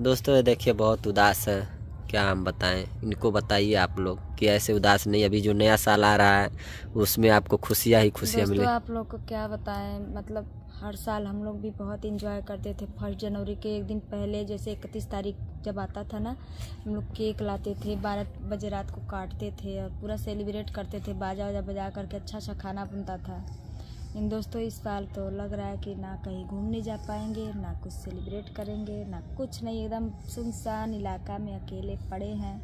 दोस्तों देखिए बहुत उदास है क्या हम बताएं इनको बताइए आप लोग कि ऐसे उदास नहीं अभी जो नया साल आ रहा है उसमें आपको खुशियाँ ही खुशियाँ मिले आप लोग को क्या बताएं मतलब हर साल हम लोग भी बहुत इंजॉय करते थे फर्स्ट जनवरी के एक दिन पहले जैसे इकतीस तारीख जब आता था ना हम लोग केक लाते थे बारह बजे रात को काटते थे और पूरा सेलिब्रेट करते थे बाजा वाजा बजा करके अच्छा अच्छा खाना बनता था इन दोस्तों इस साल तो लग रहा है कि ना कहीं घूमने जा पाएंगे ना कुछ सेलिब्रेट करेंगे ना कुछ नहीं एकदम सुनसान इलाका में अकेले पड़े हैं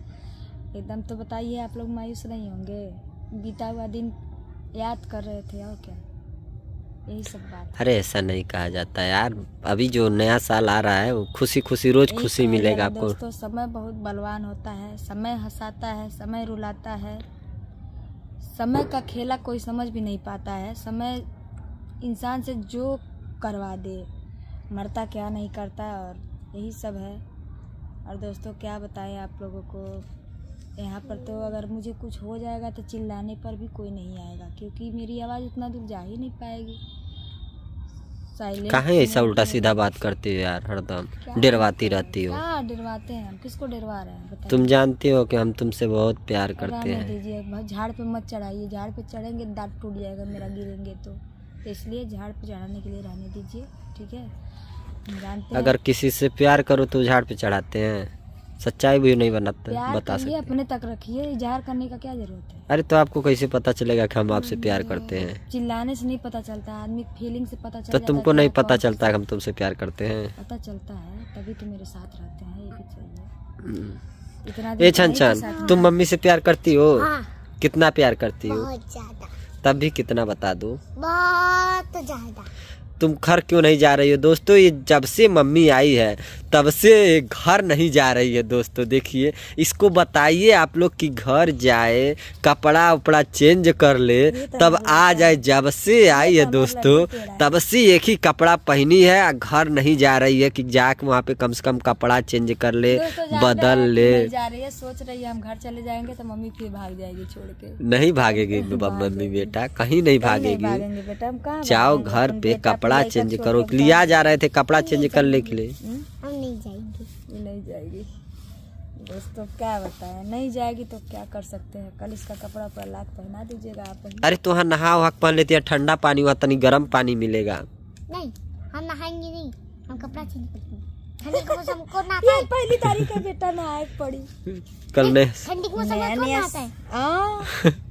एकदम तो बताइए आप लोग मायूस नहीं होंगे बीता हुआ दिन याद कर रहे थे और क्या यही सब बात अरे ऐसा नहीं कहा जाता यार अभी जो नया साल आ रहा है वो खुशी खुशी रोज खुशी मिलेगा आपको दोस्तों समय बहुत बलवान होता है समय हंसाता है समय रुलाता है समय का खेला कोई समझ भी नहीं पाता है समय इंसान से जो करवा दे मरता क्या नहीं करता और यही सब है और दोस्तों क्या बताएं आप लोगों को यहाँ पर तो अगर मुझे कुछ हो जाएगा तो चिल्लाने पर भी कोई नहीं आएगा क्योंकि मेरी आवाज़ उतना दूर जा ही नहीं पाएगी कहाँ ऐसा उल्टा सीधा बात करती हो यार हरदम डरवाती रहती हो हाँ डरवाते हैं हम किसको डरवा रहे हैं तुम जानती हो कि हम तुमसे बहुत प्यार करते हैं दीजिए झाड़ पे मत चढ़ाइए झाड़ पे चढ़ेंगे दांत टूट जाएगा मेरा गिरेंगे तो तो इसलिए झाड़ पे चढ़ाने के लिए रहने दीजिए ठीक है अगर किसी से प्यार करो तो झाड़ पे चढ़ाते हैं सच्चाई भी नहीं बनाते बता सकते अपने तक रखिए इजहार करने का क्या जरूरत है अरे तो आपको कैसे पता चलेगा कि हम आपसे प्यार हम्म, करते हैं चिल्लाने से नहीं पता चलता आदमी फीलिंग से पता तो चलता तो तुमको नहीं पता चलता हम तुमसे प्यार करते हैं पता चलता है तभी तो मेरे साथ रहते हैं ये भी चाहिए हम्म। ए छन छन तुम मम्मी से प्यार करती हो हाँ। कितना प्यार करती हो ज्यादा तब भी कितना बता दो बहुत ज्यादा तुम घर क्यों नहीं जा रही हो दोस्तों ये जब से मम्मी आई है तब से घर नहीं जा रही है दोस्तों देखिए इसको बताइए आप लोग कि घर जाए कपड़ा उपड़ा चेंज कर ले तो तब आ जाए जब से तो आई है दोस्तों तब से एक ही कपड़ा पहनी है घर नहीं जा रही है कि जाके वहाँ पे कम से कम कपड़ा चेंज कर ले बदल ले जा रही है सोच रही है हम घर चले जाएंगे तो मम्मी फिर भाग जाएगी छोड़ के नहीं भागेगी मम्मी बेटा कहीं नहीं भागेगी जाओ घर पे कपड़ा चेंज करो लिया जा रहे थे कपड़ा चेंज कर ले के लिए हम्म? नहीं जाएगी ये नहीं जाएगी दोस्तों क्या बताया नहीं जाएगी तो क्या कर सकते हैं कल इसका कपड़ा प्रहलाद पहना दीजिएगा आप अरे तो हाँ नहा वहा पहन लेती है ठंडा पानी हुआ तनी गर्म पानी मिलेगा नहीं हम नहाएंगे नहीं हम कपड़ा चेंज करते हैं पहली तारीख का बेटा नहाए पड़ी कल ने ठंडी मौसम को ना आता है हाँ।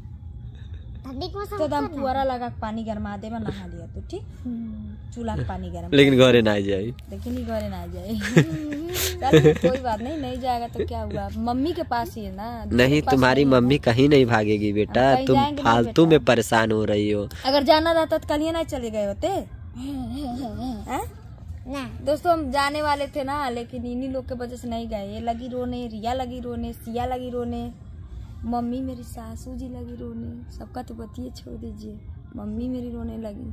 तो दम पुअरा लगा के पानी गरमा दे में नहा लिया तो ठीक हम्म। चूल्हा पानी गरम लेकिन घरे ना जाए लेकिन घरे ना जाए कोई बात नहीं नहीं जाएगा तो क्या हुआ मम्मी के पास ही है ना नहीं तुम्हारी मम्मी कहीं नहीं भागेगी बेटा हाँ, तुम फालतू में परेशान हो रही हो अगर जाना रहता तो कल ही ना चले गए होते ना दोस्तों हम जाने वाले थे ना लेकिन इन्हीं लोग के वजह से नहीं गए ये लगी रोने रिया लगी रोने सिया लगी रोने मम्मी मेरी सासू जी लगी रोने सबका तो बतिए छोड़ दीजिए मम्मी मेरी रोने लगी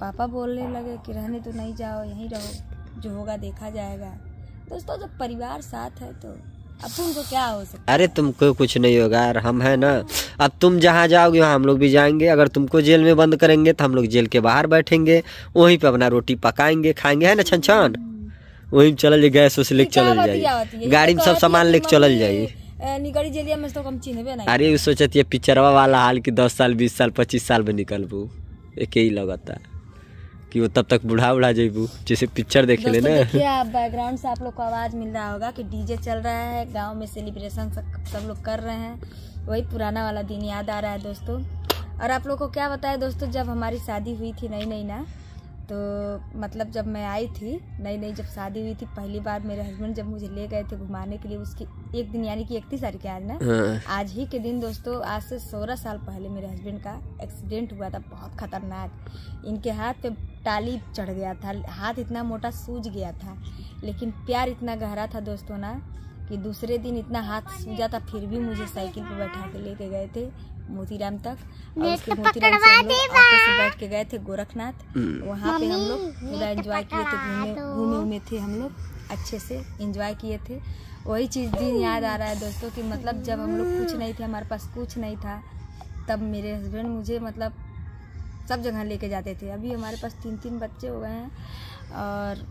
पापा बोलने लगे कि रहने तो नहीं जाओ यहीं रहो जो होगा देखा जाएगा दोस्तों जब परिवार साथ है तो अब तुमको क्या हो सकता अरे तुमको कुछ नहीं होगा यार हम है ना अब तुम जहाँ जाओगे वहाँ हम लोग भी जाएंगे अगर तुमको जेल में बंद करेंगे तो हम लोग जेल के बाहर बैठेंगे वहीं पे अपना रोटी पकाएंगे खाएंगे है ना छन छन हम्म। वहीं चल जाइए गैस उस लेके चल जाइए गाड़ी में तो सब सामान लेके चल जाइए निकली जेलिया में तो कम नहीं अरे सोचत ये पिक्चरवा वाला हाल की दस साल बीस साल पच्चीस साल में निकलबू एक ही लगता कि वो तब तक बुढ़ा बुढ़ा जेबू जैसे पिक्चर देख ले ना बैकग्राउंड से आप लोग को आवाज़ मिल रहा होगा कि डीजे चल रहा है गांव में सेलिब्रेशन सब लोग कर रहे हैं वही पुराना वाला दिन याद आ रहा है दोस्तों और आप लोग को क्या बताया दोस्तों जब हमारी शादी हुई थी नई नई ना तो मतलब जब मैं आई थी नई नई जब शादी हुई थी पहली बार मेरे हस्बैंड जब मुझे ले गए थे घुमाने के लिए उसकी एक दिन यानी कि इकतीस तारीख आज ना हाँ। आज ही के दिन दोस्तों आज से सोलह साल पहले मेरे हस्बैंड का एक्सीडेंट हुआ था बहुत खतरनाक इनके हाथ पे टाली चढ़ गया था हाथ इतना मोटा सूज गया था लेकिन प्यार इतना गहरा था दोस्तों ना कि दूसरे दिन इतना हाथ सूझा था फिर भी मुझे साइकिल पर बैठा के लेके गए थे मोती राम तक और तो बैठ के गए थे गोरखनाथ हम्म। वहाँ पे हम लोग पूरा इंजॉय तो किए थे घूमे घूमे उमे थे हम लोग अच्छे से इंजॉय किए थे वही चीज़ दिन याद आ रहा है दोस्तों कि मतलब जब हम लोग कुछ नहीं थे हमारे पास कुछ नहीं था तब मेरे हस्बैंड मुझे मतलब सब जगह लेके जाते थे अभी हमारे पास तीन तीन बच्चे हो गए हैं और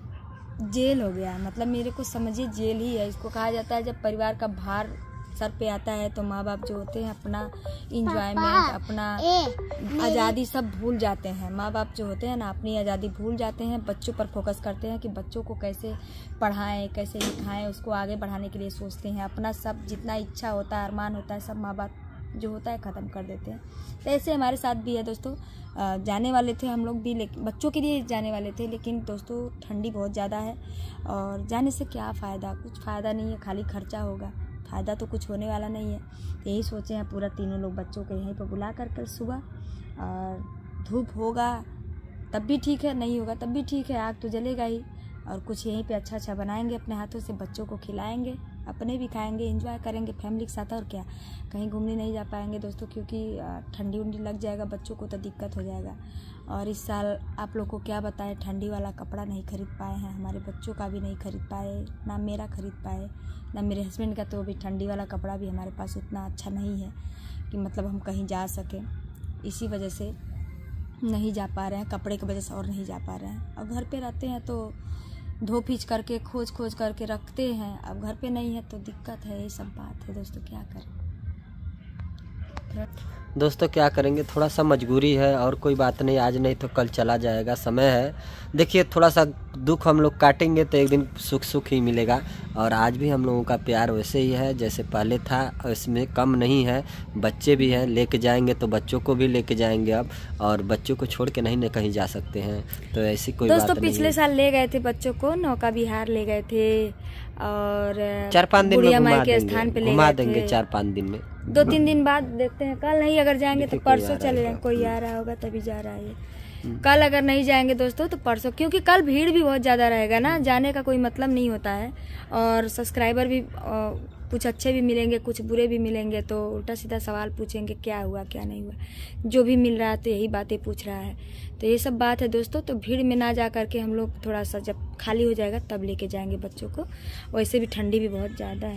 जेल हो गया मतलब मेरे को समझिए जेल ही है इसको कहा जाता है जब परिवार का भार सर पे आता है तो माँ बाप जो होते हैं अपना इंजॉयमेंट अपना आज़ादी सब भूल जाते हैं माँ बाप जो होते हैं ना अपनी आज़ादी भूल जाते हैं बच्चों पर फोकस करते हैं कि बच्चों को कैसे पढ़ाएं कैसे लिखाएं उसको आगे बढ़ाने के लिए सोचते हैं अपना सब जितना इच्छा होता है अरमान होता है सब माँ बाप जो होता है ख़त्म कर देते हैं तो ऐसे हमारे साथ भी है दोस्तों जाने वाले थे हम लोग भी लेकिन बच्चों के लिए जाने वाले थे लेकिन दोस्तों ठंडी बहुत ज़्यादा है और जाने से क्या फ़ायदा कुछ फ़ायदा नहीं है खाली खर्चा होगा फ़ायदा तो कुछ होने वाला नहीं है यही सोचे हैं पूरा तीनों लोग बच्चों को यहीं पर बुला कर कल सुबह और धूप होगा तब भी ठीक है नहीं होगा तब भी ठीक है आग तो जलेगा ही और कुछ यहीं पे अच्छा अच्छा बनाएंगे अपने हाथों से बच्चों को खिलाएंगे अपने भी खाएंगे इंजॉय करेंगे फैमिली के साथ और क्या कहीं घूमने नहीं जा पाएंगे दोस्तों क्योंकि ठंडी उंडी लग जाएगा बच्चों को तो दिक्कत हो जाएगा और इस साल आप लोग को क्या बताएं ठंडी वाला कपड़ा नहीं खरीद पाए हैं हमारे बच्चों का भी नहीं खरीद पाए ना मेरा खरीद पाए ना मेरे हस्बैंड का तो अभी ठंडी वाला कपड़ा भी हमारे पास उतना अच्छा नहीं है कि मतलब हम कहीं जा सकें इसी वजह से नहीं जा पा रहे हैं कपड़े की वजह से और नहीं जा पा रहे हैं और घर पर रहते हैं तो धो खींच करके खोज खोज करके रखते हैं अब घर पे नहीं है तो दिक्कत है ये सब बात है दोस्तों क्या करें दोस्तों क्या करेंगे थोड़ा सा मजबूरी है और कोई बात नहीं आज नहीं तो कल चला जाएगा समय है देखिए थोड़ा सा दुख हम लोग काटेंगे तो एक दिन सुख सुख ही मिलेगा और आज भी हम लोगों का प्यार वैसे ही है जैसे पहले था इसमें कम नहीं है बच्चे भी हैं लेके जाएंगे तो बच्चों को भी लेके जाएंगे अब और बच्चों को छोड़ के नहीं ना कहीं जा सकते हैं तो ऐसी कोई दोस्तों बात पिछले नहीं साल ले गए थे बच्चों को नौका बिहार ले गए थे और चार पाँच दिन के स्थान देंगे, घुमा देंगे चार पाँच दिन में दो तीन दिन बाद देखते हैं कल नहीं अगर जाएंगे तो, तो परसों चले कोई आ रहा होगा तभी जा रहा है हम्म। कल अगर नहीं जाएंगे दोस्तों तो परसों क्योंकि कल भीड़ भी बहुत ज़्यादा रहेगा ना जाने का कोई मतलब नहीं होता है और सब्सक्राइबर भी कुछ अच्छे भी मिलेंगे कुछ बुरे भी मिलेंगे तो उल्टा सीधा सवाल पूछेंगे क्या हुआ क्या नहीं हुआ जो भी मिल रहा है तो यही बातें पूछ रहा है तो ये सब बात है दोस्तों तो भीड़ में ना जा करके हम लोग थोड़ा सा जब खाली हो जाएगा तब लेके जाएंगे बच्चों को वैसे भी ठंडी भी बहुत ज़्यादा है